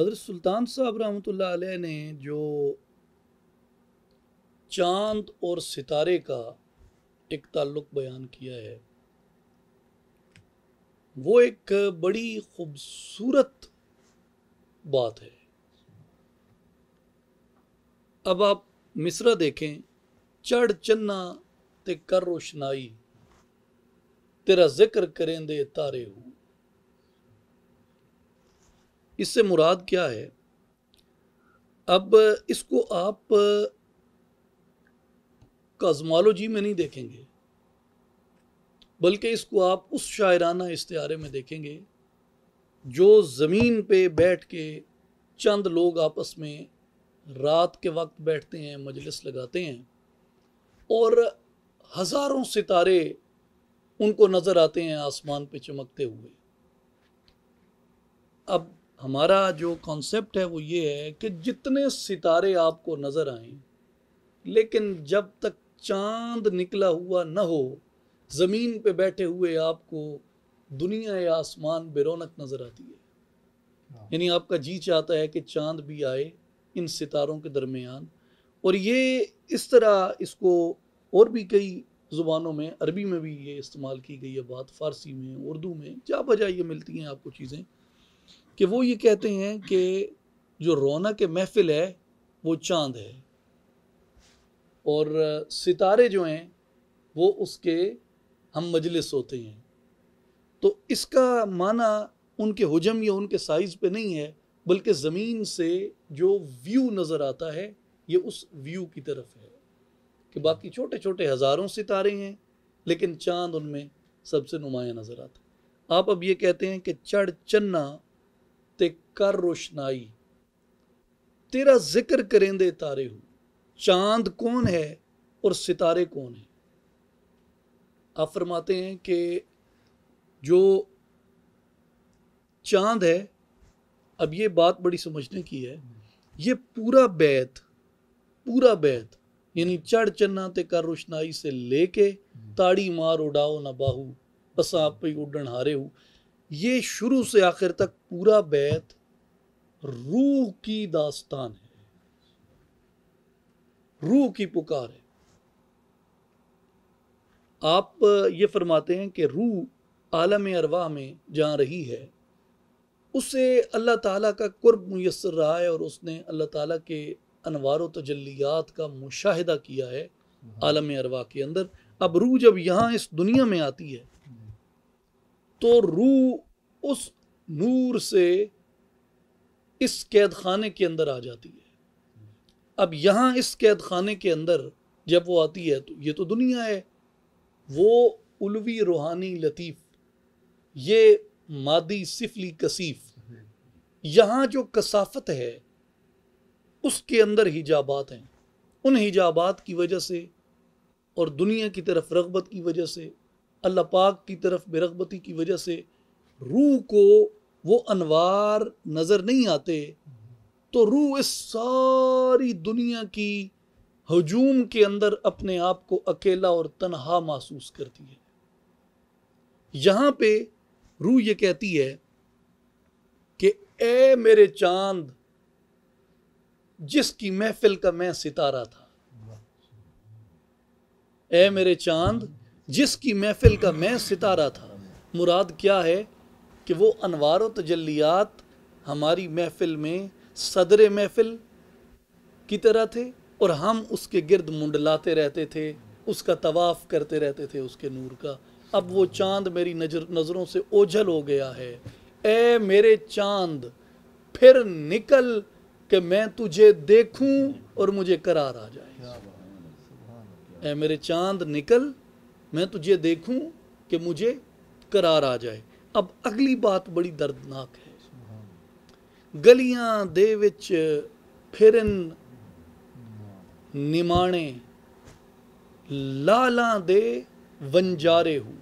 हजरत सुल्तान साहब रहमत ने जो चांद और सितारे का एक ताल्लुक बयान किया है वो एक बड़ी खूबसूरत बात है अब आप मिसरा देखें चढ़ चन्ना ते कर रोशनाई तेरा जिक्र करें दे तारे हूँ इससे मुराद क्या है अब इसको आप काजमोलॉजी में नहीं देखेंगे बल्कि इसको आप उस शायराना इश्तारे में देखेंगे जो ज़मीन पे बैठ के चंद लोग आपस में रात के वक्त बैठते हैं मजलिस लगाते हैं और हज़ारों सितारे उनको नज़र आते हैं आसमान पे चमकते हुए अब हमारा जो कॉन्सेप्ट है वो ये है कि जितने सितारे आपको नज़र आए लेकिन जब तक चांद निकला हुआ न हो ज़मीन पे बैठे हुए आपको दुनिया या आसमान बेरोनक नज़र आती है हाँ। यानी आपका जी चाहता है कि चांद भी आए इन सितारों के दरमियान और ये इस तरह इसको और भी कई ज़ुबानों में अरबी में भी ये इस्तेमाल की गई है बात फ़ारसी में उर्दू में जा बजा ये मिलती हैं आपको चीज़ें कि वो ये कहते हैं कि जो रौनक के महफिल है वो चांद है और सितारे जो हैं वो उसके हम मजलिस होते हैं तो इसका माना उनके हजम या उनके साइज़ पे नहीं है बल्कि ज़मीन से जो व्यू नज़र आता है ये उस व्यू की तरफ है कि बाकी छोटे छोटे हज़ारों सितारे हैं लेकिन चांद उनमें सबसे नुमाया नज़र आता है आप अब ये कहते हैं कि चढ़ चन्ना ते कर रोशनाई तेरा जिक्र दे तारे हो चांद कौन है और सितारे कौन है आप फरमाते हैं कि जो चांद है अब ये बात बड़ी समझने की है ये पूरा बैत पूरा बैत यानी चढ़ चन्ना ते कर रोशनाई से लेके ताड़ी मार उड़ाओ ना बाहू बस आप उडन हारे हूँ ये शुरू से आखिर तक पूरा बैत रूह की दास्तान है रूह की पुकार है आप ये फरमाते हैं कि रूह आलम अरवाह में जा रही है उससे अल्लाह ताला का कुर्ब मैसर रहा है और उसने अल्लाह ताला के अनवार तजलियात का मुशाहिदा किया है हम्म। आलम अरवा के अंदर अब रूह जब यहाँ इस दुनिया में आती है तो रूह उस नूर से इस कैद खाने के अंदर आ जाती है अब यहाँ इस कैद खाने के अंदर जब वो आती है तो ये तो दुनिया है वो उलवी रूहानी लतीफ़ ये मादी सिफली कसीफ यहाँ जो कसाफत है उसके अंदर हिजाबात हैं उन हिजाबात की वजह से और दुनिया की तरफ रगबत की वजह से अल्लाह पाक की तरफ बेरगबती की वजह से रूह को वो अनवार नज़र नहीं आते तो रूह इस सारी दुनिया की हजूम के अंदर अपने आप को अकेला और तनहा महसूस करती है यहाँ पे रूह ये कहती है कि ए मेरे चांद जिसकी महफिल का मैं सितारा था ए मेरे चांद जिसकी महफिल का मैं सितारा था मुराद क्या है कि वो अनवार तजलियात हमारी महफिल में सदर महफिल की तरह थे और हम उसके गिरद मुंडलाते रहते थे उसका तवाफ़ करते रहते थे उसके नूर का अब वो चांद मेरी नजर नज़रों से ओझल हो गया है ए मेरे चांद फिर निकल के मैं तुझे देखूं और मुझे करार आ जाए ए मेरे चांद निकल मैं तुझे देखूं कि मुझे करार आ जाए अब अगली बात बड़ी दर्दनाक है गलियां दे फिरन निमाणे लाला दे वंजारे हूँ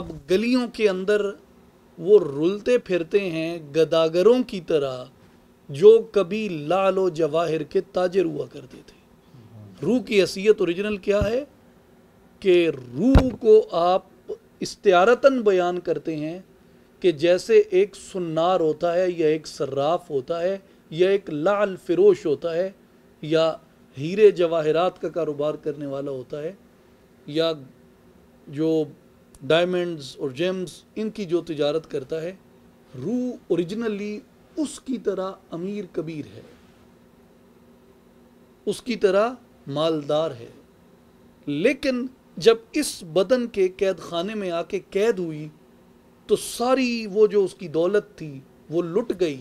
अब गलियों के अंदर वो रुलते फिरते हैं गदागरों की तरह जो कभी लालो जवाहिर के ताजर हुआ करते थे रूह की असीयत ओरिजिनल क्या है के रूह को आप इस्तारता बयान करते हैं कि जैसे एक सुनार होता है या एक सर्राफ होता है या एक लाल फिरोश होता है या हीरे जवाहरात का कारोबार करने वाला होता है या जो डायमंड्स और जेम्स इनकी जो तजारत करता है रूह ओरिजिनली उसकी तरह अमीर कबीर है उसकी तरह मालदार है लेकिन जब इस बदन के कैद खाने में आके कैद हुई तो सारी वो जो उसकी दौलत थी वो लुट गई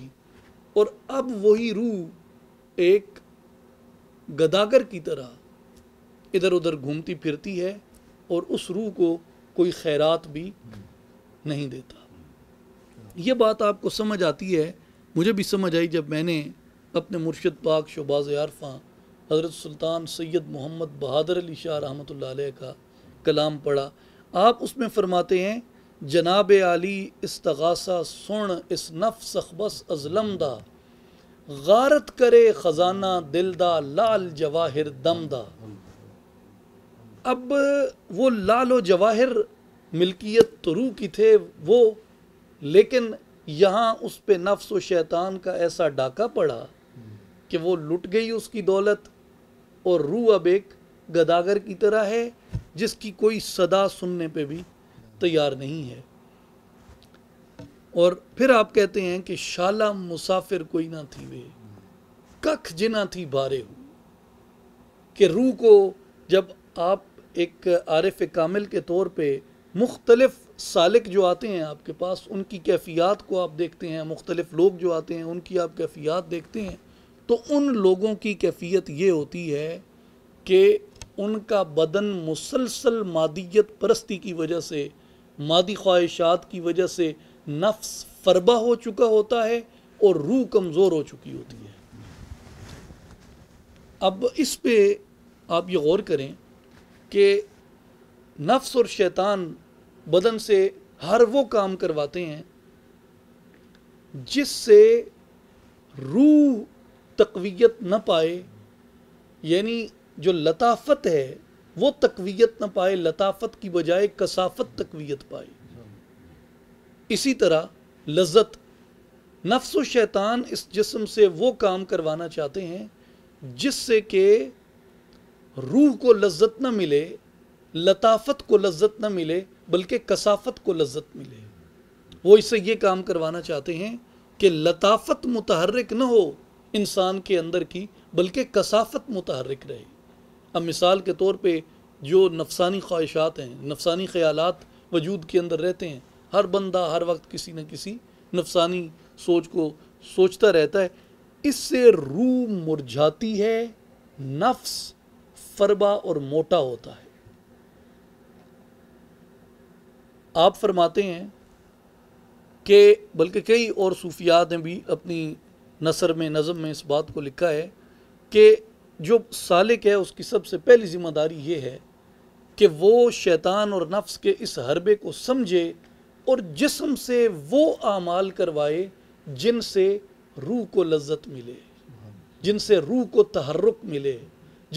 और अब वही रूह एक गदागर की तरह इधर उधर घूमती फिरती है और उस रूह को कोई खैरात भी नहीं देता यह बात आपको समझ आती है मुझे भी समझ आई जब मैंने अपने मुर्शद पाक शोबाज आरफा हज़रत सुल्तान सैयद मोहम्मद बहादुर अली शाह रहमत का कलाम पढ़ा आप उसमें फरमाते हैं जनाब आली इस तगासा सुण इस नफ सखबस अजलमदा गारत करे ख़जाना दिल दा लाल जवाहिर दम दा अब वो लाल व जवाहिर मिल्कियत तो रू की थे वो लेकिन यहाँ उस पर नफ्स व शैतान का ऐसा डाका पड़ा कि वो लुट गई उसकी दौलत और रू अब एक गदागर की तरह है जिसकी कोई सदा सुनने पे भी तैयार नहीं है और फिर आप कहते हैं कि शाला मुसाफिर कोई ना थी वे कख जिना थी बारे हो कि रूह को जब आप एक आरिफ कामिल के तौर पे मुख्तलफ़ सालिक जो आते हैं आपके पास उनकी कैफियत को आप देखते हैं मुख्तलिफ लोग जो आते हैं उनकी आप कैफियत देखते हैं तो उन लोगों की कैफियत ये होती है कि उनका बदन मुसलसल मादियत परस्ती की वजह से मादी ख्वाहिशात की वजह से नफ्स फरबा हो चुका होता है और रूह कमज़ोर हो चुकी होती है अब इस पे आप ये गौर करें कि नफ्स और शैतान बदन से हर वो काम करवाते हैं जिससे रूह तकवीत न पाए यानी जो लताफत है वो तकवीत ना पाए लताफत की बजाय कसाफत तकवीत पाए इसी तरह लज्जत नफ्स शैतान इस जिसम से वो काम करवाना चाहते हैं जिससे कि रूह को लज्जत न मिले लताफत को लज्जत न मिले बल्कि कसाफत को लज्जत मिले वो इससे ये काम करवाना चाहते हैं कि लताफत मुतहरक न हो इंसान के अंदर की बल्कि कसाफत मुतहरक रहे अब मिसाल के तौर पे जो नफसानी ख्वाहिशात हैं नफसानी ख्याल वजूद के अंदर रहते हैं हर बंदा हर वक्त किसी न किसी नफसानी सोच को सोचता रहता है इससे रूह मुरझाती है नफ्स फरबा और मोटा होता है आप फरमाते हैं कि बल्कि कई और सूफियात ने भी अपनी नसर में नज़म में इस बात को लिखा है कि जो सालिक है उसकी सबसे पहली जिम्मेदारी ये है कि वो शैतान और नफ्स के इस हरबे को समझे और जिसम से वो आमाल करवाए जिनसे रूह को लज्जत मिले जिनसे रूह को तहरक मिले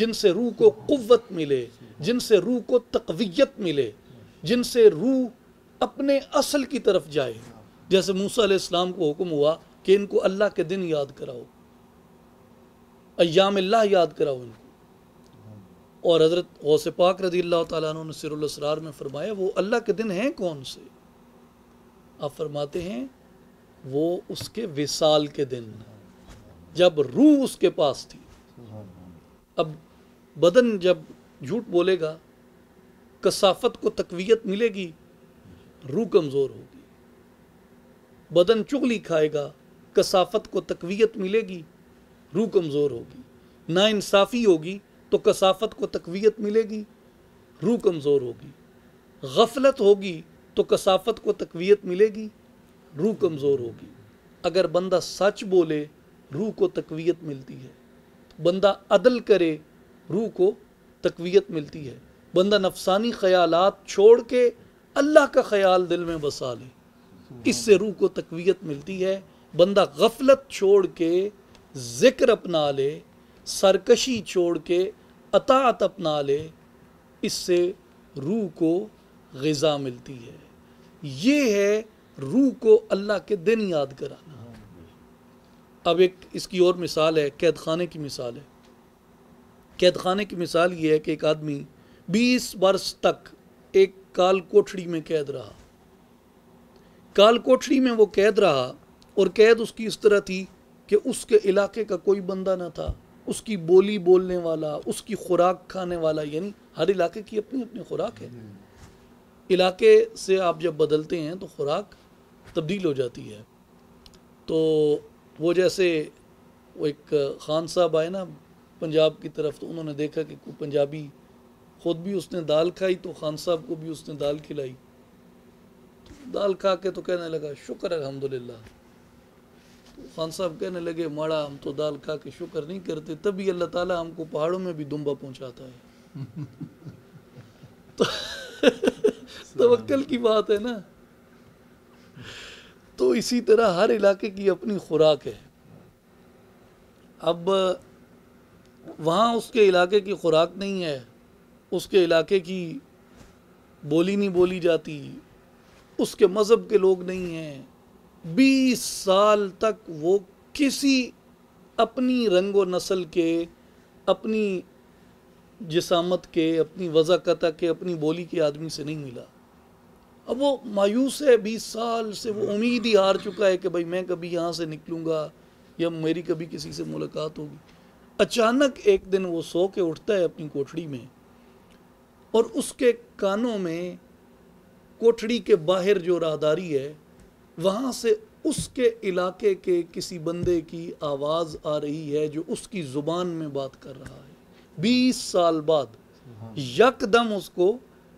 जिनसे रूह को क़वत मिले जिनसे रूह को तकवीत मिले जिनसे रूह अपने असल की तरफ जाए जैसे मूसा इस्लाम को हुक्म हुआ कि इनको अल्लाह के दिन याद कराओ अयाम याद कराओ इनको और हज़रत गौस पाक रदी अल्लाह तुम सिरसरार में फरमाया वो अल्लाह के दिन हैं कौन से आप फरमाते हैं वो उसके विसाल के दिन जब रूह उसके पास थी अब बदन जब झूठ बोलेगा कसाफत को तकवीत मिलेगी रूह कमज़ोर होगी बदन चुगली खाएगा कसाफत को तकवीत मिलेगी रूह कमज़ोर होगी नाानसाफ़ी होगी तो कसाफत को तकवीत मिलेगी रूह कमज़ोर होगी गफलत होगी तो कसाफत को तकवीत मिलेगी रूह कमज़ोर होगी अगर बंदा सच बोले रूह को तकवीत मिलती है बंदा अदल करे रूह को तकवीत मिलती है बंदा नफसानी ख्याल छोड़ के अल्लाह का ख्याल दिल में बसा ले इससे रूह को तकवीत मिलती है बंदा गफलत छोड़ के ज़िक्र अपना ले सरकशी छोड़ के अतात अपना ले इससे रूह को गज़ा मिलती है ये है रूह को अल्लाह के दिन याद कराना अब एक इसकी और मिसाल है कैद खाने की मिसाल है कैद खाने की मिसाल ये है कि एक आदमी बीस वर्ष तक एक काल कोठड़ी में कैद रहा काल कोठड़ी में वो कैद रहा और कैद उसकी इस तरह थी कि उसके इलाके का कोई बंदा ना था उसकी बोली बोलने वाला उसकी खुराक खाने वाला यानी हर इलाके की अपनी अपनी खुराक है इलाके से आप जब बदलते हैं तो खुराक तब्दील हो जाती है तो वो जैसे वो एक खान साहब आए ना पंजाब की तरफ तो उन्होंने देखा कि कोई पंजाबी ख़ुद भी उसने दाल खाई तो खान साहब को भी उसने दाल खिलाई तो दाल खा के तो कहने लगा शुक्र अलहमदिल्ला खान साहब कहने लगे माड़ा हम तो दाल खा के शुक्र नहीं करते तभी अल्लाह ताला हमको पहाड़ों में भी दुम्बा पहुंचाता है तो तवक्कल की बात है ना तो इसी तरह हर इलाके की अपनी खुराक है अब वहाँ उसके इलाके की खुराक नहीं है उसके इलाके की बोली नहीं बोली जाती उसके मज़हब के लोग नहीं हैं बीस साल तक वो किसी अपनी रंगो नस्ल के अपनी जिसामत के अपनी वज़ाकता के अपनी बोली के आदमी से नहीं मिला अब वो मायूस है बीस साल से वो उम्मीद ही हार चुका है कि भाई मैं कभी यहाँ से निकलूँगा या मेरी कभी किसी से मुलाकात होगी अचानक एक दिन वो सो के उठता है अपनी कोठड़ी में और उसके कानों में कोठड़ी के बाहर जो राहदारी है वहाँ से उसके इलाके के किसी बंदे की आवाज़ आ रही है जो उसकी ज़ुबान में बात कर रहा है बीस साल बाद यकदम उसको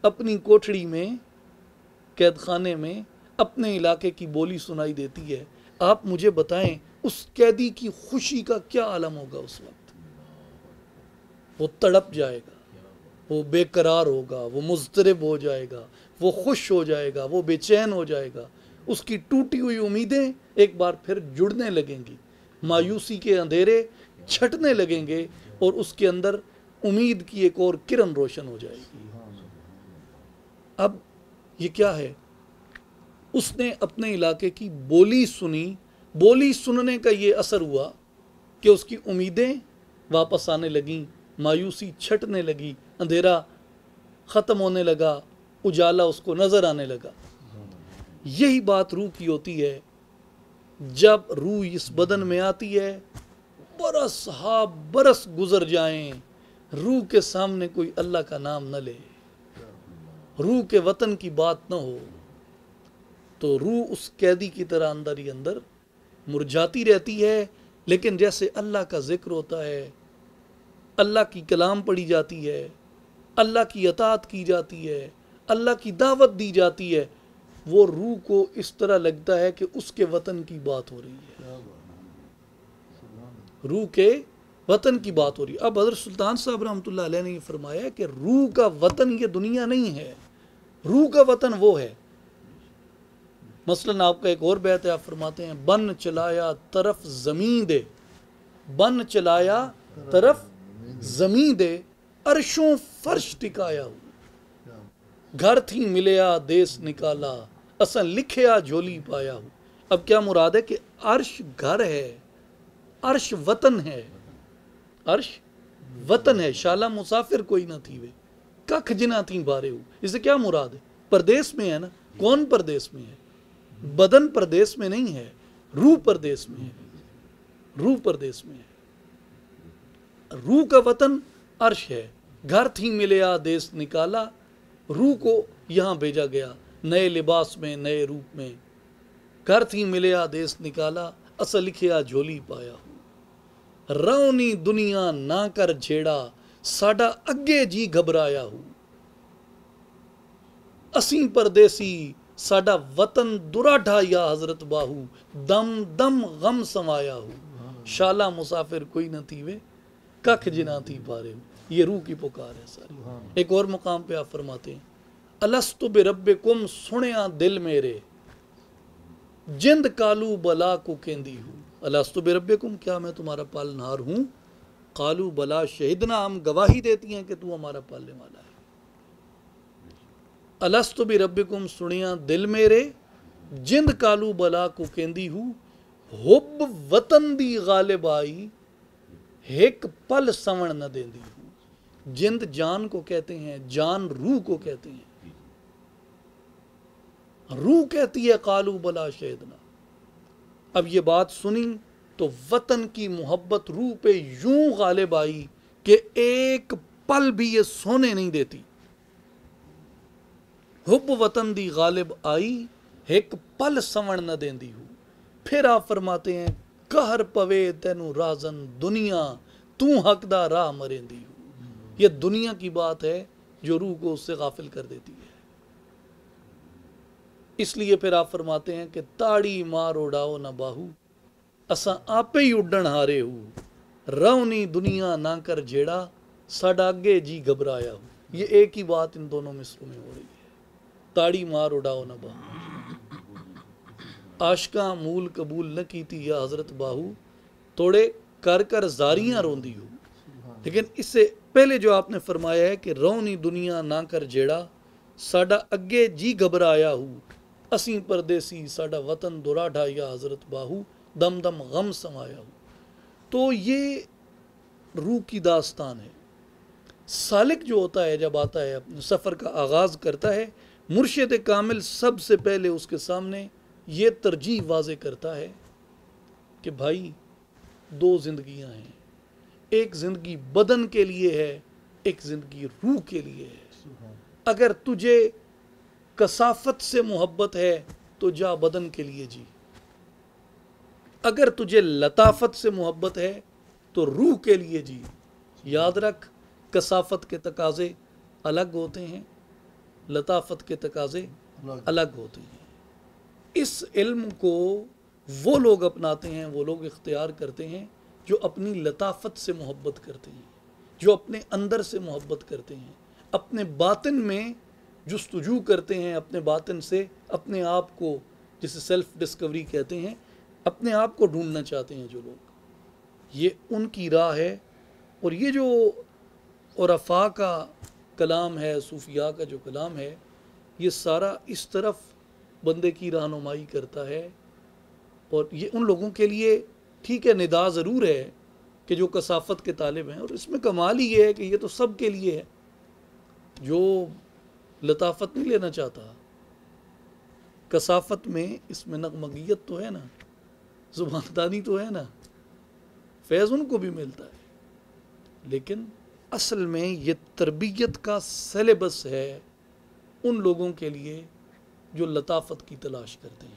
अपनी कोठड़ी में कैद खाने में अपने इलाके की बोली सुनाई देती है आप मुझे बताएं उस कैदी की खुशी का क्या आलम होगा उस वक्त वो तड़प जाएगा वो बेकरार होगा वो मुजतरब हो जाएगा वो खुश हो जाएगा वो बेचैन हो जाएगा उसकी टूटी हुई उम्मीदें एक बार फिर जुड़ने लगेंगी मायूसी के अंधेरे छटने लगेंगे और उसके अंदर उम्मीद की एक और किरण रोशन हो जाएगी अब ये क्या है उसने अपने इलाके की बोली सुनी बोली सुनने का ये असर हुआ कि उसकी उम्मीदें वापस आने लगीं मायूसी छटने लगी अंधेरा ख़त्म होने लगा उजाला उसको नज़र आने लगा यही बात रूह की होती है जब रूह इस बदन में आती है बरस हा बरस गुजर जाए रूह के सामने कोई अल्लाह का नाम न ले रूह के वतन की बात न हो तो रूह उस कैदी की तरह अंदर ही अंदर मुरझाती रहती है लेकिन जैसे अल्लाह का जिक्र होता है अल्लाह की कलाम पढ़ी जाती है अल्लाह की अतात की जाती है अल्लाह की दावत दी जाती है वो रूह को इस तरह लगता है कि उसके वतन की बात हो रही है रूह के वतन की बात हो रही है अब अदर सुल्तान साहब रहमत ने यह फरमाया कि रूह का वतन ये दुनिया नहीं है रूह का वतन वो है मसलन आपका एक और बेहत है आप फरमाते हैं बन चलाया तरफ जमीन दे बन चलाया तरफ जमीन दे अरशों फर्श टिकाया हुआ घर थी मिलया देश निकाला असा लिखया झोली पाया हूँ अब क्या मुराद है कि अर्श घर है अर्श वतन है अर्श वतन है शाला मुसाफिर कोई ना थी वे कख जिना थी बारे हूँ इसे क्या मुराद है परदेश में है ना कौन परदेश में है बदन परदेश में नहीं है रूह परदेश में है रूह परदेश में है रूह का वतन अर्श है घर थी मिले आ देश निकाला रूह को यहाँ भेजा गया नए लिबास में नए रूप में कर थी मिले आदेश निकाला अस लिखिया झोली पाया रौनी दुनिया ना कर छेड़ा साडा अगे जी घबराया हूं असी परदेसी साडा वतन दुराढ़ा या हजरत बाहू दम दम गम समाया हूँ शाला मुसाफिर कोई न थी वे कख जिना थी पारे हूं ये रूह की पुकार है सारी हाँ। एक और मुकाम पे आप फरमाते हैं अलस्त बे रब कुम सुने दिल मेरे जिंद कालू बला को केंदी हूँ अलस्त बे रब कुम क्या मैं तुम्हारा पालनहार हूँ कालू बला शहीदना हम गवाही देती हैं कि तू हमारा पालने वाला है अलस्त बे रब कुम सुनिया दिल मेरे जिंद कालू बला को केंदी हूँ हुब वतन दी गालिब आई हिक पल सवण न देंदी जिंद जान को कहते हैं जान रूह को कहते हैं रूह कहती है कालू बला शेदना अब ये बात सुनी तो वतन की मोहब्बत रूह पे यूं गालिब आई कि एक पल भी ये सोने नहीं देती हुब वतन दी गालिब आई एक पल सवण न देती हूँ फिर आप फरमाते हैं कहर पवे तेनू राजन दुनिया तू हकदा राह मरेंदी हूँ यह दुनिया की बात है जो रूह को उससे गाफिल कर देती है इसलिए फिर आप फरमाते हैं कि ताड़ी मार उड़ाओ ना बाहू असा आपे ही उडण हारे हूँ रौनी दुनिया ना कर जेड़ा साडा अगे जी घबराया हूँ ये एक ही बात इन दोनों मिसरों में हो रही है ताड़ी मार उड़ाओ ना बाहू आशका मूल कबूल न की थी या हजरत बाहू थोड़े कर कर जारियां रोंदी हूँ लेकिन इससे पहले जो आपने फरमाया है कि रौनी दुनिया ना कर जेड़ा साडा अगे जी घबराया ਹੂ असी परदेसी साडा वतन दुराढा या हजरत बाहू दम दम गम समाया ਹੂ तो ये रूह की दास्तान है सालिक जो होता है जब आता है अपने सफ़र का आगाज़ करता है मुर्शद कामिल सबसे पहले उसके सामने ये तरजीह वाज करता है कि भाई दो जिंदगियां हैं एक ज़िंदगी बदन के लिए है एक ज़िंदगी रूह के लिए है अगर तुझे कसाफत से मोहब्बत है तो जा बदन के लिए जी अगर तुझे लताफत से मोहब्बत है तो रूह के लिए जी याद रख कसाफत के तकाजे अलग होते हैं लताफत के तकाजे अलग होते हैं इस इल्म को वो लोग अपनाते हैं वो लोग इख्तियार करते हैं जो अपनी लताफत से मोहब्बत करते हैं जो अपने अंदर से मोहब्बत करते हैं अपने बातिन में जस्तजू करते हैं अपने बातिन से अपने आप को जिसे सेल्फ डिस्कवरी कहते हैं अपने आप को ढूंढना चाहते हैं जो लोग ये उनकी राह है और ये जो अफा का कलाम है सूफिया का जो कलाम है ये सारा इस तरफ बंदे की रहनुमाई करता है और ये उन लोगों के लिए ठीक है निदा ज़रूर है कि जो कसाफत के तालब हैं और इसमें कमाल ही ये है कि ये तो सब के लिए है जो लताफत नहीं लेना चाहता कसाफत में इसमें नगमगीत तो है ना जुबानदानी तो है ना फैज़ उनको भी मिलता है लेकिन असल में ये तरबियत का सलेबस है उन लोगों के लिए जो लताफत की तलाश करते हैं